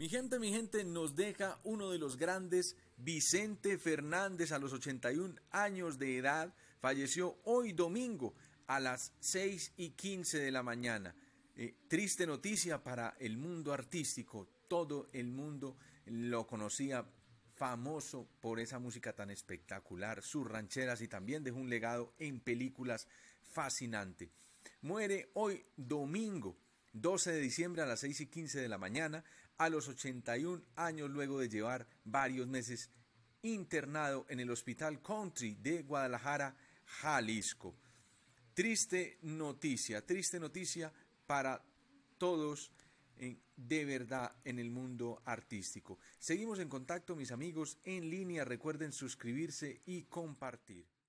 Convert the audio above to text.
Mi gente, mi gente, nos deja uno de los grandes, Vicente Fernández, a los 81 años de edad, falleció hoy domingo a las 6 y 15 de la mañana. Eh, triste noticia para el mundo artístico, todo el mundo lo conocía famoso por esa música tan espectacular, sus rancheras y también dejó un legado en películas fascinante. Muere hoy domingo 12 de diciembre a las 6 y 15 de la mañana, a los 81 años luego de llevar varios meses internado en el Hospital Country de Guadalajara, Jalisco. Triste noticia, triste noticia para todos eh, de verdad en el mundo artístico. Seguimos en contacto, mis amigos, en línea. Recuerden suscribirse y compartir.